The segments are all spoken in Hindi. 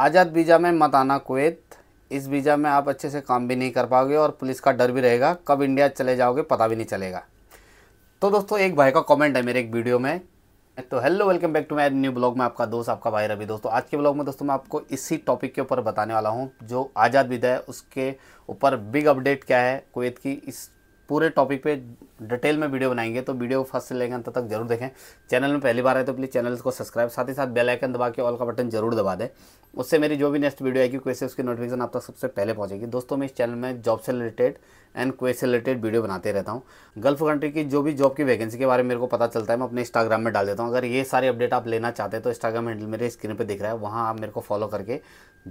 आज़ाद वीज़ा में मत आना कुवैत इस वीज़ा में आप अच्छे से काम भी नहीं कर पाओगे और पुलिस का डर भी रहेगा कब इंडिया चले जाओगे पता भी नहीं चलेगा तो दोस्तों एक भाई का कमेंट है मेरे एक वीडियो में तो hello welcome back to my new blog में आपका दोस्त आपका भाई रवि दोस्तों आज के ब्लॉग में दोस्तों मैं आपको इसी टॉपिक के ऊपर बताने वाला हूँ जो आज़ाद विदा है उसके ऊपर बिग अपडेट क्या है कुवैत की इस पूरे टॉपिक पे डिटेल में वीडियो बनाएंगे तो वीडियो फर्स्ट से लेकर अंत तक जरूर देखें चैनल में पहली बार आए तो प्लीज़ चैनल को सब्सक्राइब साथ ही साथ बेल आइकन दबा के ऑल का बटन जरूर दबा दें उससे मेरी जो भी नेक्स्ट वीडियो आएगी क्वेश्चन उसकी नोटिफिकेशन आप तक सबसे पहले पहुंचेगी दोस्तों मैं इस चैनल में जॉब से related and question related video बनाते रहता हूँ गल्फ कंट्री की जो भी जॉब की वैकेंसी के बारे में मेरे को पता चलता है मैं अपने इंस्टाग्राम में डाल देता हूँ अगर ये सारे अपडेट आप लेना चाहते हैं तो इंस्टाग्राम हैंडल मेरे स्क्रीन पर दिख रहा है वहाँ आप मेरे को फॉलो करके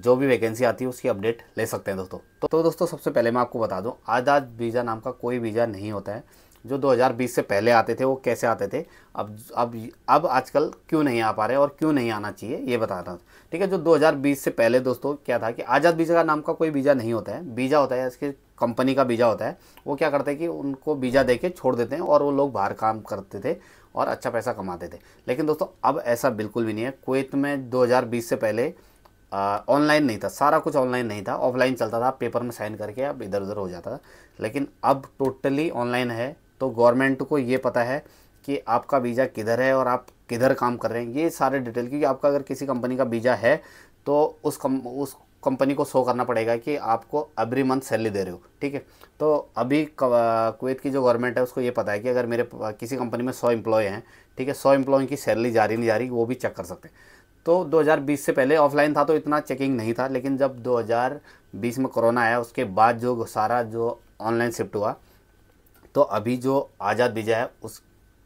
जो भी वैकेंसी आती है उसकी अपडेट ले सकते हैं दोस्तों तो दोस्तों सबसे पहले मैं आपको बता दूँ आजाद वीज़ा नाम का कोई वीज़ा नहीं होता है जो 2020 से पहले आते थे वो कैसे आते थे अब अब अब आजकल क्यों नहीं आ पा रहे और क्यों नहीं आना चाहिए ये बता रहा हूँ ठीक है जो 2020 से पहले दोस्तों क्या था कि आज़ाद वीज़ा का नाम का कोई वीज़ा नहीं होता है वीज़ा होता है इसके कंपनी का वीज़ा होता है वो क्या करते हैं कि उनको वीज़ा दे के छोड़ देते हैं और वो लोग बाहर काम करते थे और अच्छा पैसा कमाते थे लेकिन दोस्तों अब ऐसा बिल्कुल भी नहीं है कुवैत में 2020 से पहले ऑनलाइन नहीं था सारा कुछ ऑनलाइन नहीं था ऑफलाइन चलता था पेपर में साइन करके अब इधर उधर हो जाता था लेकिन अब टोटली ऑनलाइन है तो गवर्नमेंट को ये पता है कि आपका वीज़ा किधर है और आप किधर काम कर रहे हैं ये सारे डिटेल क्योंकि आपका अगर किसी कंपनी का वीज़ा है तो उस कम उस कंपनी को शो करना पड़ेगा कि आपको एवरी मंथ सैलरी दे रहे हो ठीक है तो अभी कुवैत की जो गवर्नमेंट है उसको ये पता है कि अगर मेरे किसी कंपनी में सौ एम्प्लॉय हैं ठीक है सौ एम्प्लॉय की सैलरी जा रही नहीं जा रही वो भी चेक कर सकते हैं तो 2020 से पहले ऑफलाइन था तो इतना चेकिंग नहीं था लेकिन जब 2020 में कोरोना आया उसके बाद जो सारा जो ऑनलाइन शिफ्ट हुआ तो अभी जो आज़ाद विजय है उस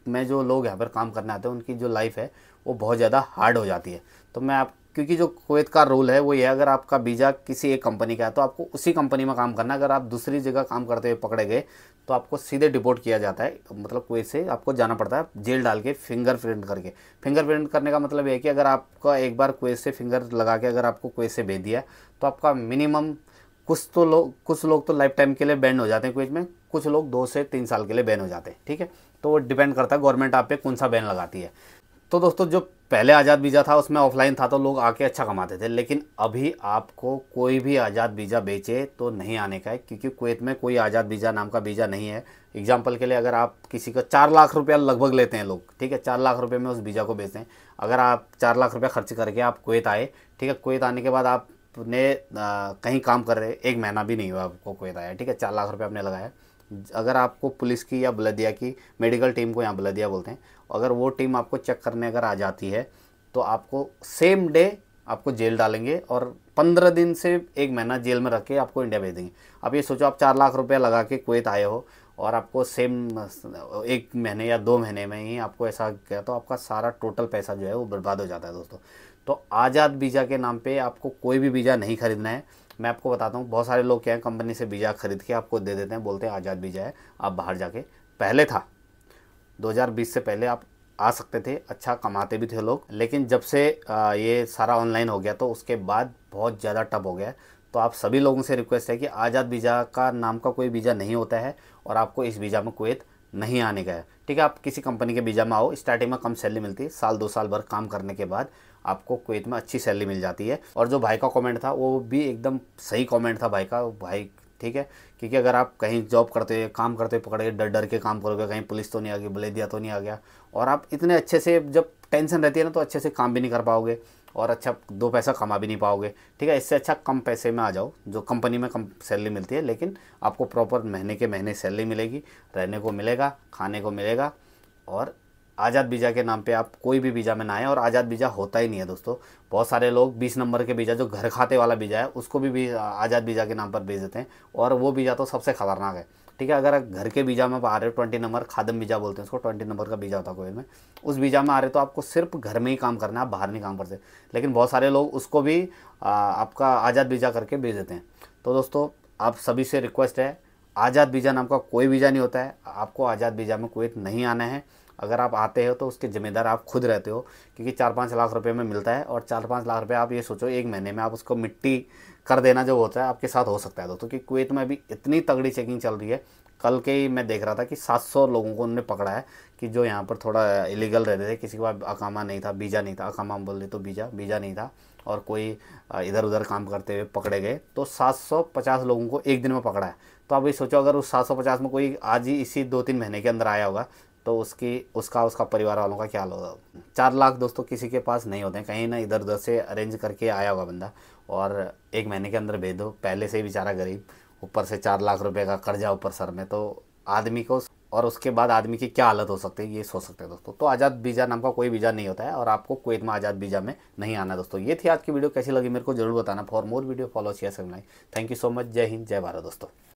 में जो लोग यहाँ पर काम करने आते हैं उनकी जो लाइफ है वो बहुत ज़्यादा हार्ड हो जाती है तो मैं आप क्योंकि जो कुवैत का रूल है वो ये अगर आपका वीज़ा किसी एक कंपनी का है तो आपको उसी कंपनी में काम करना अगर आप दूसरी जगह काम करते हुए पकड़े गए तो आपको सीधे डिपोर्ट किया जाता है मतलब कुवैत से आपको जाना पड़ता है जेल डाल के फिंगर प्रिंट करके फिंगर प्रिंट करने का मतलब ये है कि अगर आपका एक बार कुवैत से फिंगर लगा के अगर आपको कुवैत से भेज दिया तो आपका मिनिमम कुछ तो लोग कुछ लोग तो लाइफ टाइम के लिए बैन हो जाते हैं कुवैत में कुछ लोग दो से तीन साल के लिए बैन हो जाते हैं ठीक है तो वो डिपेंड करता है गवर्नमेंट आप पे कौन सा बैन लगाती है तो दोस्तों जो पहले आज़ाद बीजा था उसमें ऑफलाइन था तो लोग आके अच्छा कमाते थे लेकिन अभी आपको कोई भी आज़ाद बीजा बेचे तो नहीं आने का है क्योंकि कुवैत में कोई आज़ाद बीजा नाम का बीजा नहीं है एग्जाम्पल के लिए अगर आप किसी का चार लाख रुपया लगभग लेते हैं लोग ठीक है चार लाख रुपये में उस बीजा को बेचते हैं अगर आप चार लाख रुपया खर्च करके आप कुवैत आए ठीक है कुवैत आने के बाद आपने कहीं काम कर रहे एक महीना भी नहीं हुआ आपको कुवैत आया ठीक है चार लाख रुपये आपने लगाया अगर आपको पुलिस की या बलदिया की मेडिकल टीम को यहाँ बलदिया बोलते हैं अगर वो टीम आपको चेक करने अगर आ जाती है तो आपको सेम डे आपको जेल डालेंगे और पंद्रह दिन से एक महीना जेल में रख के आपको इंडिया भेज देंगे आप ये सोचो आप चार लाख रुपया लगा के कुवैत आए हो और आपको सेम एक महीने या दो महीने में ही आपको ऐसा किया तो आपका सारा टोटल पैसा जो है वो बर्बाद हो जाता है दोस्तों तो आज़ाद वीज़ा के नाम पे आपको कोई भी वीज़ा नहीं खरीदना है मैं आपको बताता हूँ बहुत सारे लोग क्या हैं कंपनी से वीज़ा खरीद के आपको दे देते हैं बोलते हैं आज़ाद वीज़ा है आप बाहर जाके पहले था 2020 से पहले आप आ सकते थे अच्छा कमाते भी थे लोग लेकिन जब से ये सारा ऑनलाइन हो गया तो उसके बाद बहुत ज़्यादा टप हो गया है तो आप सभी लोगों से रिक्वेस्ट है कि आज़ाद वीज़ा का नाम का कोई वीज़ा नहीं होता है और आपको इस वीज़ा में कोई नहीं आने का है ठीक है आप किसी कंपनी के बीजा में आओ स्टार्टिंग में कम सैलरी मिलती है साल दो साल भर काम करने के बाद आपको कुवैत में अच्छी सैलरी मिल जाती है और जो भाई का कमेंट था वो भी एकदम सही कमेंट था भाई का भाई ठीक है क्योंकि अगर आप कहीं जॉब करते हुए काम करते हुए पकड़ के डर डर के काम करोगे कहीं पुलिस तो नहीं आ गई बलेदिया तो नहीं आ गया और आप इतने अच्छे से जब टेंशन रहती है ना तो अच्छे से काम भी नहीं कर पाओगे और अच्छा दो पैसा कमा भी नहीं पाओगे ठीक है इससे अच्छा कम पैसे में आ जाओ जो कंपनी में कम सैलरी मिलती है लेकिन आपको प्रॉपर महीने के महीने सैलरी मिलेगी रहने को मिलेगा खाने को मिलेगा और आज़ाद बीजा के नाम पे आप कोई भी बीजा में ना आए और आज़ाद बीजा होता ही नहीं है दोस्तों बहुत सारे लोग 20 नंबर के बीजा जो घर खाते वाला बीजा है उसको भी, भी आज़ाद बीजा के नाम पर भेज देते हैं और वो बीजा तो सबसे खतरनाक है ठीक है अगर घर के बीजा में आ रहे हो ट्वेंटी नंबर खादम बीजा बोलते हैं उसको ट्वेंटी नंबर का बीजा होता है कोई में उस बीजा में आ रहे तो आपको सिर्फ घर में ही काम करना है आप बाहर नहीं काम करते लेकिन बहुत सारे लोग उसको भी आपका आज़ाद बीजा करके बेच देते हैं तो दोस्तों आप सभी से रिक्वेस्ट है आज़ाद बीजा नाम का कोई बीजा नहीं होता है आपको आज़ाद बीजा में कोई नहीं आना है अगर आप आते हो तो उसके ज़िम्मेदार आप खुद रहते हो क्योंकि चार पाँच लाख रुपये में मिलता है और चार पाँच लाख रुपये आप ये सोचो एक महीने में आप उसको मिट्टी कर देना जो होता है आपके साथ हो सकता है दोस्तों क्योंकि कुवैत में अभी इतनी तगड़ी चेकिंग चल रही है कल के ही मैं देख रहा था कि 700 लोगों को उन्होंने पकड़ा है कि जो यहाँ पर थोड़ा इलीगल रहते थे किसी के पास अकामा नहीं था बीजा नहीं था अकामा बोल रहे तो बीजा बीजा नहीं था और कोई इधर उधर काम करते हुए पकड़े गए तो 750 लोगों को एक दिन में पकड़ा है तो आप ये सोचो अगर उस 750 में कोई आज ही इसी दो तीन महीने के अंदर आया होगा तो उसकी उसका उसका परिवार वालों का क्या होगा चार लाख दोस्तों तो किसी के पास नहीं होते हैं कहीं ना इधर उधर से अरेंज करके आया होगा बंदा और एक महीने के अंदर भेज दो पहले से ही बेचारा गरीब ऊपर से चार लाख रुपए का कर्जा ऊपर सर में तो आदमी को और उसके बाद आदमी की क्या हालत हो सकती है ये सोच सकते हैं दोस्तों तो आज़ाद बीजा नाम का कोई बीजा नहीं होता है और आपको कोई में आज़ाद बीजा में नहीं आना दोस्तों ये थी आज की वीडियो कैसी लगी मेरे को जरूर बताना for more video follow share सब लाइन थैंक यू सो मच जय हिंद जय भारत दोस्तों